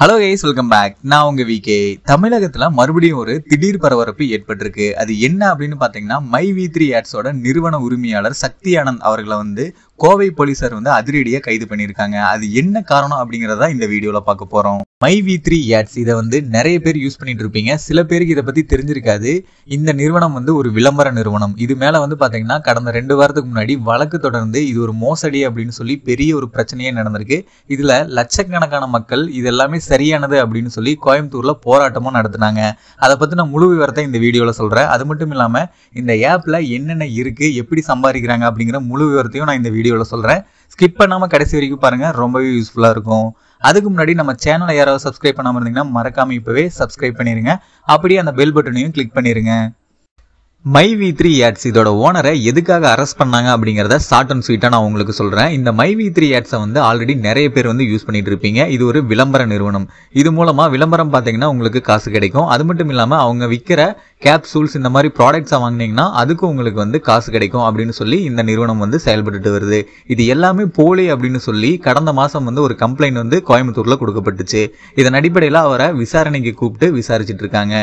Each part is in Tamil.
ஹலோ கைஸ் வெல்கம் பேக் நான் உங்க விகே தமிழகத்துல மறுபடியும் ஒரு திடீர் பரபரப்பு ஏற்பட்டிருக்கு அது என்ன அப்படின்னு பார்த்தீங்கன்னா மை வி த்ரீ ஆட்ஸோட நிறுவன உரிமையாளர் சக்தி ஆனந்த் அவர்களை வந்து கோவை போலீசார் வந்து அதிரடியாக கைது பண்ணியிருக்காங்க அது என்ன காரணம் அப்படிங்கிறதா இந்த வீடியோவில் பார்க்க போகிறோம் மை வி த்ரீ ஏட்ஸ் இதை வந்து நிறைய பேர் யூஸ் பண்ணிட்டு இருப்பீங்க சில பேருக்கு இதை பற்றி தெரிஞ்சிருக்காது இந்த நிறுவனம் வந்து ஒரு விளம்பர நிறுவனம் இது மேலே வந்து பார்த்தீங்கன்னா கடந்த ரெண்டு வாரத்துக்கு முன்னாடி வழக்கு தொடர்ந்து இது ஒரு மோசடி அப்படின்னு சொல்லி பெரிய ஒரு பிரச்சனையே நடந்திருக்கு இதில் லட்சக்கணக்கான மக்கள் இது எல்லாமே சரியானது அப்படின்னு சொல்லி கோயம்புத்தூரில் போராட்டமும் நடத்தினாங்க அதை நான் முழு விவரத்தை இந்த வீடியோவில் சொல்கிறேன் அது மட்டும் இல்லாமல் இந்த ஆப்பில் என்னென்ன இருக்குது எப்படி சம்பாதிக்கிறாங்க அப்படிங்கிற முழு விவரத்தையும் நான் இந்த வீடியோ வீடியோவில் சொல்கிறேன் ஸ்கிப் பண்ணாமல் கடைசி வரைக்கும் பாருங்கள் ரொம்பவே யூஸ்ஃபுல்லாக இருக்கும் அதுக்கு முன்னாடி நம்ம சேனலை யாராவது சப்ஸ்கிரைப் பண்ணாமல் இருந்தீங்கன்னா மறக்காமல் இப்போவே சப்ஸ்கிரைப் பண்ணிடுங்க அப்படியே அந்த பெல் பட்டனையும் கிளிக் பண்ணிடுங்க மை வி த்ரீ ஆட்ஸ் இதோட ஓனரை எதுக்காக அரெஸ்ட் பண்ணாங்க அப்படிங்கிறத ஷார்ட் அண்ட் ஸ்வீட்டாக நான் உங்களுக்கு சொல்கிறேன் இந்த மை வி த்ரீ ஆட்ஸை வந்து ஆல்ரெடி நிறைய பேர் வந்து யூஸ் பண்ணிட்டு இருப்பீங்க இது ஒரு விளம்பர நிறுவனம் இது மூலமாக விளம்பரம் பார்த்தீங்கன்னா உங்களுக்கு காசு கிடைக்கும் அது மட்டும் இல்லாமல் அவங்க விற்கிற கேப்சூல்ஸ் இந்த மாதிரி ப்ராடக்ட்ஸை வாங்கினீங்கன்னா அதுக்கு உங்களுக்கு வந்து காசு கிடைக்கும் அப்படின்னு சொல்லி இந்த நிறுவனம் வந்து செயல்பட்டுட்டு வருது இது எல்லாமே போலி அப்படின்னு சொல்லி கடந்த மாதம் வந்து ஒரு கம்ப்ளைண்ட் வந்து கோயம்புத்தூரில் கொடுக்கப்பட்டுச்சு இதன் அடிப்படையில் அவரை விசாரணைக்கு கூப்பிட்டு விசாரிச்சுட்டு இருக்காங்க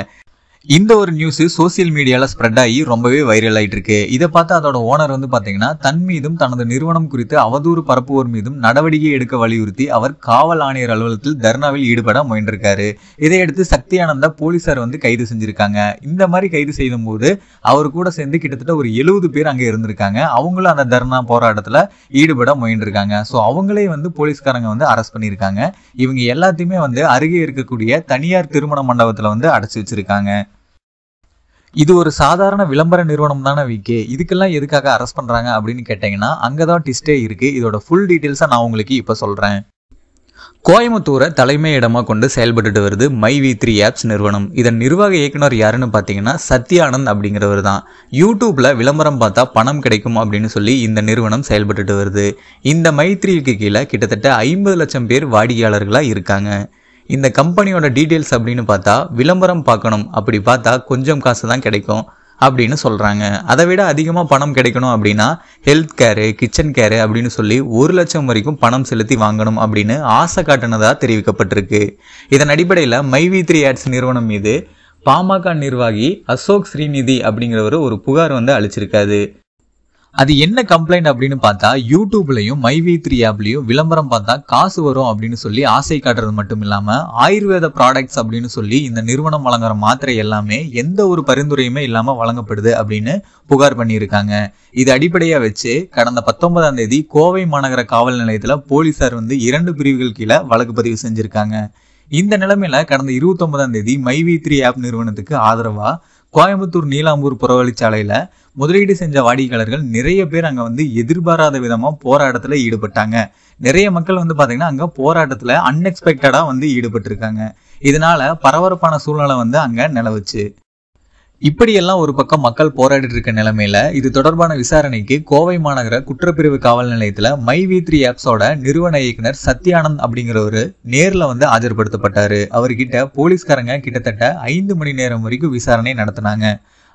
இந்த ஒரு நியூஸ் சோசியல் மீடியால ஸ்ப்ரெட் ஆகி ரொம்பவே வைரல் ஆயிட்டு இருக்கு இதை பார்த்து அதோட ஓனர் வந்து பாத்தீங்கன்னா தன் மீதும் தனது நிறுவனம் குறித்து அவதூறு பரப்புவோர் மீதும் நடவடிக்கை எடுக்க வலியுறுத்தி அவர் காவல் ஆணையர் அலுவலகத்தில் தர்ணாவில் ஈடுபட முயன்றிருக்காரு இதையடுத்து சக்தியானந்தா போலீசார் வந்து கைது செஞ்சிருக்காங்க இந்த மாதிரி கைது செய்யும் போது அவர் கூட சேர்ந்து கிட்டத்தட்ட ஒரு எழுபது பேர் அங்கே இருந்திருக்காங்க அவங்களும் அந்த தர்ணா போராட்டத்தில் ஈடுபட முயன்றிருக்காங்க ஸோ அவங்களே வந்து போலீஸ்காரங்க வந்து அரெஸ்ட் பண்ணியிருக்காங்க இவங்க எல்லாத்தையுமே வந்து அருகே இருக்கக்கூடிய தனியார் திருமண மண்டபத்தில் வந்து அடைச்சி வச்சிருக்காங்க இது ஒரு சாதாரண விளம்பர நிறுவனம் தானே விக்கே இதுக்கெல்லாம் எதுக்காக அரெஸ்ட் பண்ணுறாங்க அப்படின்னு கேட்டிங்கன்னா அங்கே தான் டிஸ்டே இருக்குது இதோட ஃபுல் டீடைல்ஸா நான் உங்களுக்கு இப்போ சொல்கிறேன் கோயம்புத்தூரை தலைமை இடமாக கொண்டு செயல்பட்டு வருது மை வி த்ரீ ஆப்ஸ் நிறுவனம் இதன் நிர்வாக இயக்குனர் யாருன்னு பார்த்தீங்கன்னா சத்யானந்த் அப்படிங்கிறவர் தான் யூடியூப்பில் விளம்பரம் பார்த்தா பணம் கிடைக்கும் அப்படின்னு சொல்லி இந்த நிறுவனம் செயல்பட்டுட்டு வருது இந்த மைத்ரிக்கு கீழே கிட்டத்தட்ட ஐம்பது லட்சம் பேர் வாடிக்கையாளர்களாக இருக்காங்க இந்த கம்பெனியோட டீட்டெயில்ஸ் அப்படின்னு பார்த்தா விளம்பரம் பார்க்கணும் அப்படி பார்த்தா கொஞ்சம் காசு தான் கிடைக்கும் அப்படின்னு சொல்கிறாங்க அதை விட அதிகமாக பணம் கிடைக்கணும் அப்படின்னா ஹெல்த் கேரு கிச்சன் கேரு அப்படின்னு சொல்லி ஒரு லட்சம் வரைக்கும் பணம் செலுத்தி வாங்கணும் அப்படின்னு ஆசை காட்டினதாக தெரிவிக்கப்பட்டிருக்கு இதன் அடிப்படையில் மைவி த்ரீ ஆட்ஸ் நிறுவனம் மீது பாமக நிர்வாகி அசோக் ஸ்ரீநிதி அப்படிங்கிறவர் ஒரு புகார் வந்து அளிச்சிருக்காரு அது என்ன கம்ப்ளைண்ட் அப்படின்னு பார்த்தா யூடியூப்லையும் மை வி த்ரீ ஆப்லையும் விளம்பரம் பார்த்தா காசு வரும் அப்படின்னு சொல்லி ஆசை காட்டுறது மட்டும் இல்லாம ஆயுர்வேத ப்ராடக்ட்ஸ் அப்படின்னு சொல்லி இந்த நிறுவனம் வழங்குற மாத்திரை எல்லாமே எந்த ஒரு பரிந்துரையுமே இல்லாம வழங்கப்படுது அப்படின்னு புகார் பண்ணியிருக்காங்க இது அடிப்படையா வச்சு கடந்த பத்தொன்பதாம் தேதி கோவை மாநகர காவல் நிலையத்துல போலீசார் வந்து இரண்டு பிரிவுகள் கீழே வழக்கு பதிவு செஞ்சிருக்காங்க இந்த நிலைமையில கடந்த இருபத்தி ஒன்பதாம் தேதி மைவி த்ரீ ஆப் நிறுவனத்துக்கு ஆதரவா கோயம்புத்தூர் நீலாம்பூர் புறவழிச்சாலையில முதலீடு செஞ்ச வாடிக்கையாளர்கள் நிறைய பேர் அங்கே வந்து எதிர்பாராத விதமாக போராட்டத்தில் ஈடுபட்டாங்க நிறைய மக்கள் வந்து பார்த்தீங்கன்னா அங்கே போராட்டத்தில் அன்எக்ஸ்பெக்டடாக வந்து ஈடுபட்டிருக்காங்க இதனால பரபரப்பான சூழ்நிலை வந்து அங்கே நிலவுச்சு இப்படியெல்லாம் ஒரு பக்கம் மக்கள் போராடிட்டு இருக்க நிலைமையில இது தொடர்பான விசாரணைக்கு கோவை மாநகர குற்றப்பிரிவு காவல் நிலையத்துல மை வி த்ரீ ஆப்ஸோட நிறுவன இயக்குனர் சத்யானந்த் அப்படிங்கிறவரு நேர்ல வந்து ஆஜர்படுத்தப்பட்டாரு அவர்கிட்ட போலீஸ்காரங்க கிட்டத்தட்ட ஐந்து மணி நேரம் வரைக்கும் விசாரணை நடத்தினாங்க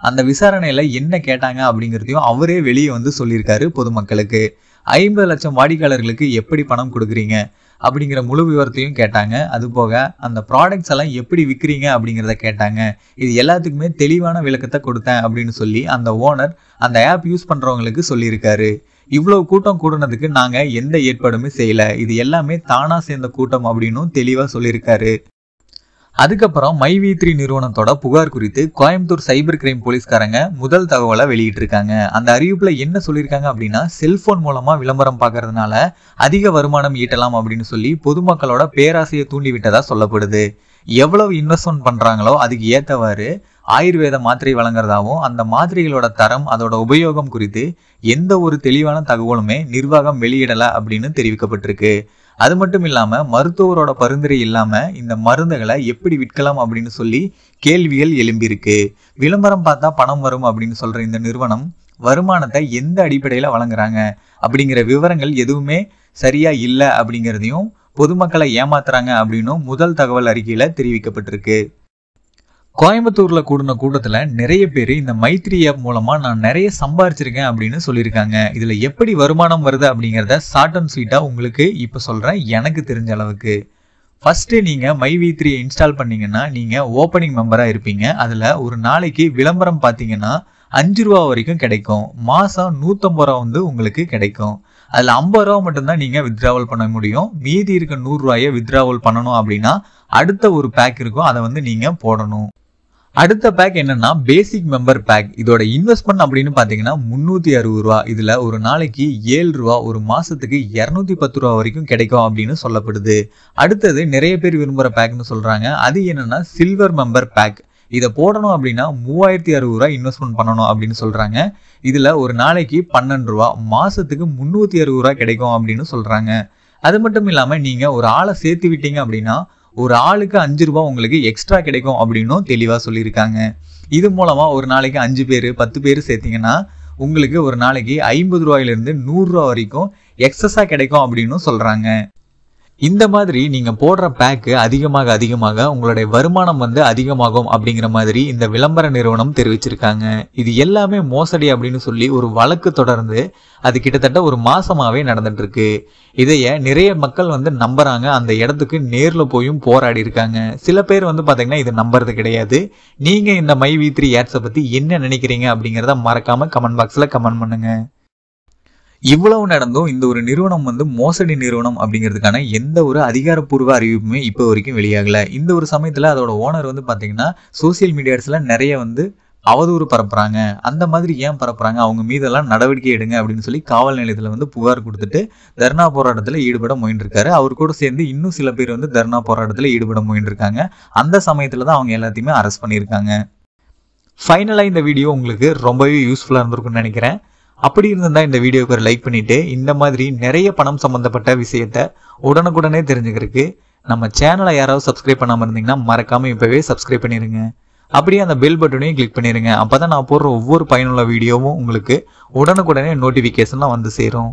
அந்த விசாரணையில் என்ன கேட்டாங்க அப்படிங்கிறதையும் அவரே வெளியே வந்து சொல்லியிருக்காரு பொதுமக்களுக்கு ஐம்பது லட்சம் வாடிக்கையாளர்களுக்கு எப்படி பணம் கொடுக்குறீங்க அப்படிங்கிற முழு விவரத்தையும் கேட்டாங்க அது போக அந்த ப்ராடக்ட்ஸ் எல்லாம் எப்படி விற்கிறீங்க அப்படிங்கிறத கேட்டாங்க இது எல்லாத்துக்குமே தெளிவான விளக்கத்தை கொடுத்தேன் அப்படின்னு சொல்லி அந்த ஓனர் அந்த ஆப் யூஸ் பண்ணுறவங்களுக்கு சொல்லியிருக்காரு இவ்வளோ கூட்டம் கூடுனதுக்கு நாங்கள் எந்த ஏற்பாடுமே செய்யலை இது எல்லாமே தானாக சேர்ந்த கூட்டம் அப்படின்னும் தெளிவாக சொல்லியிருக்காரு அதுக்கப்புறம் மை வி த்ரீ நிறுவனத்தோட புகார் குறித்து கோயம்புத்தூர் சைபர் கிரைம் போலீஸ்காரங்க முதல் தகவலை வெளியிட்டிருக்காங்க அந்த அறிவிப்புல என்ன சொல்லியிருக்காங்க அப்படின்னா செல்போன் மூலமா விளம்பரம் பார்க்கறதுனால அதிக வருமானம் ஈட்டலாம் அப்படின்னு சொல்லி பொதுமக்களோட பேராசையை தூண்டிவிட்டதா சொல்லப்படுது எவ்வளவு இன்வெஸ்ட்மெண்ட் பண்றாங்களோ அதுக்கு ஏத்தவாறு ஆயுர்வேத மாத்திரை வழங்குறதாவும் அந்த மாத்திரைகளோட தரம் அதோட உபயோகம் குறித்து எந்த ஒரு தெளிவான தகவலுமே நிர்வாகம் வெளியிடல அப்படின்னு தெரிவிக்கப்பட்டிருக்கு அது மட்டும் இல்லாம மருத்துவரோட பரிந்துரை இல்லாம இந்த மருந்துகளை எப்படி விற்கலாம் அப்படின்னு சொல்லி கேள்விகள் எழும்பியிருக்கு விளம்பரம் பார்த்தா பணம் வரும் அப்படின்னு சொல்ற இந்த நிறுவனம் வருமானத்தை எந்த அடிப்படையில் வழங்குறாங்க அப்படிங்கிற விவரங்கள் எதுவுமே சரியா இல்லை அப்படிங்கிறதையும் பொதுமக்களை ஏமாத்துறாங்க அப்படின்னும் முதல் தகவல் அறிக்கையில் தெரிவிக்கப்பட்டிருக்கு கோயம்புத்தூர்ல கூடின கூட்டத்துல நிறைய பேர் இந்த மைத்ரி ஆப் மூலமா நான் நிறைய சம்பாரிச்சிருக்கேன் அப்படின்னு சொல்லியிருக்காங்க இதுல எப்படி வருமானம் வருது அப்படிங்கிறத ஷார்ட் அண்ட் ஸ்வீட்டா உங்களுக்கு இப்ப சொல்றேன் எனக்கு தெரிஞ்ச அளவுக்கு ஃபஸ்ட்டு நீங்கள் மை வித்ரியை இன்ஸ்டால் பண்ணிங்கன்னா நீங்கள் ஓப்பனிங் மெம்பராக இருப்பீங்க அதில் ஒரு நாளைக்கு விளம்பரம் பார்த்தீங்கன்னா அஞ்சு ரூபா வரைக்கும் கிடைக்கும் மாதம் நூற்றம்பது ரூபா வந்து உங்களுக்கு கிடைக்கும் அதில் ஐம்பது ரூபா மட்டும்தான் நீங்கள் வித்ராவல் பண்ண முடியும் மீதி இருக்க நூறுரூவாயை வித்ராவல் பண்ணணும் அப்படின்னா அடுத்த ஒரு பேக் இருக்கும் அதை வந்து நீங்கள் போடணும் அடுத்த பேக் என்னன்னா பேசிக் மெம்பர் பேக் இதோட இன்வெஸ்ட்மெண்ட் அப்படின்னு பாத்தீங்கன்னா முன்னூத்தி அறுபது ரூபா இதுல ஒரு நாளைக்கு ஏழு ரூபா ஒரு மாசத்துக்கு இருநூத்தி பத்து ரூபா வரைக்கும் கிடைக்கும் அப்படின்னு சொல்லப்படுது அடுத்தது நிறைய பேர் விரும்புற பேக்னு சொல்றாங்க அது என்னன்னா சில்வர் மெம்பர் பேக் இதை போடணும் அப்படின்னா மூவாயிரத்தி அறுபது ரூபா இன்வெஸ்ட்மெண்ட் பண்ணணும் அப்படின்னு சொல்றாங்க இதுல ஒரு நாளைக்கு பன்னெண்டு ரூபா மாசத்துக்கு முன்னூத்தி அறுபது ரூபா கிடைக்கும் அப்படின்னு சொல்றாங்க அது மட்டும் இல்லாம நீங்க ஒரு ஆளை சேர்த்து விட்டீங்க அப்படின்னா ஒரு ஆளுக்கு அஞ்சு ரூபா உங்களுக்கு எக்ஸ்ட்ரா கிடைக்கும் அப்படின்னும் தெளிவாக சொல்லியிருக்காங்க இது மூலமாக ஒரு நாளைக்கு அஞ்சு பேர் பத்து பேர் சேர்த்திங்கன்னா உங்களுக்கு ஒரு நாளைக்கு ஐம்பது ரூபாயிலிருந்து நூறுரூவா வரைக்கும் எக்ஸஸாக கிடைக்கும் அப்படின்னு சொல்கிறாங்க இந்த மாதிரி நீங்கள் போடுற பேக்கு அதிகமாக அதிகமாக உங்களுடைய வருமானம் வந்து அதிகமாகும் அப்படிங்கிற மாதிரி இந்த விளம்பர நிறுவனம் தெரிவிச்சிருக்காங்க இது எல்லாமே மோசடி அப்படின்னு சொல்லி ஒரு வழக்கு தொடர்ந்து அது கிட்டத்தட்ட ஒரு மாசமாவே நடந்துட்டு இருக்கு இதைய நிறைய மக்கள் வந்து நம்புறாங்க அந்த இடத்துக்கு நேரில் போயும் போராடி இருக்காங்க சில பேர் வந்து பாத்தீங்கன்னா இதை நம்புறது கிடையாது நீங்கள் இந்த மை வி த்ரீ ஏட்ஸை பற்றி என்ன நினைக்கிறீங்க அப்படிங்கிறத மறக்காம கமெண்ட் பாக்ஸில் கமெண்ட் பண்ணுங்கள் இவ்வளவு நடந்தும் இந்த ஒரு நிறுவனம் வந்து மோசடி நிறுவனம் அப்படிங்கிறதுக்கான எந்த ஒரு அதிகாரப்பூர்வ அறிவிப்புமே இப்போ வரைக்கும் வெளியாகலை இந்த ஒரு சமயத்தில் அதோட ஓனர் வந்து பார்த்தீங்கன்னா சோசியல் மீடியாஸில் நிறைய வந்து அவதூறு பரப்புறாங்க அந்த மாதிரி ஏன் பரப்புறாங்க அவங்க மீதெல்லாம் நடவடிக்கை எடுங்க அப்படின்னு சொல்லி காவல் நிலையத்தில் வந்து புகார் கொடுத்துட்டு தர்ணா போராட்டத்தில் ஈடுபட முயன்றிருக்காரு அவர் கூட சேர்ந்து இன்னும் சில பேர் வந்து தர்ணா போராட்டத்தில் ஈடுபட முயன்றிருக்காங்க அந்த சமயத்தில் தான் அவங்க எல்லாத்தையுமே அரெஸ்ட் பண்ணியிருக்காங்க ஃபைனலாக இந்த வீடியோ உங்களுக்கு ரொம்பவே யூஸ்ஃபுல்லாக இருந்திருக்கும்னு நினைக்கிறேன் அப்படி இருந்தா இந்த வீடியோக்கு ஒரு லைக் பண்ணிட்டு இந்த மாதிரி நிறைய பணம் சம்பந்தப்பட்ட விஷயத்த உடனுக்குடனே தெரிஞ்சுக்கிறதுக்கு நம்ம சேனலை யாராவது சப்ஸ்கிரைப் பண்ணாமல் இருந்தீங்கன்னா மறக்காம இப்பவே சப்ஸ்கிரைப் பண்ணிருங்க அப்படியே அந்த பெல் பட்டனையும் கிளிக் பண்ணிடுங்க அப்போ தான் நான் போடுற ஒவ்வொரு பயனுள்ள வீடியோவும் உங்களுக்கு உடனுக்குடனே நோட்டிஃபிகேஷன்லாம் வந்து சேரும்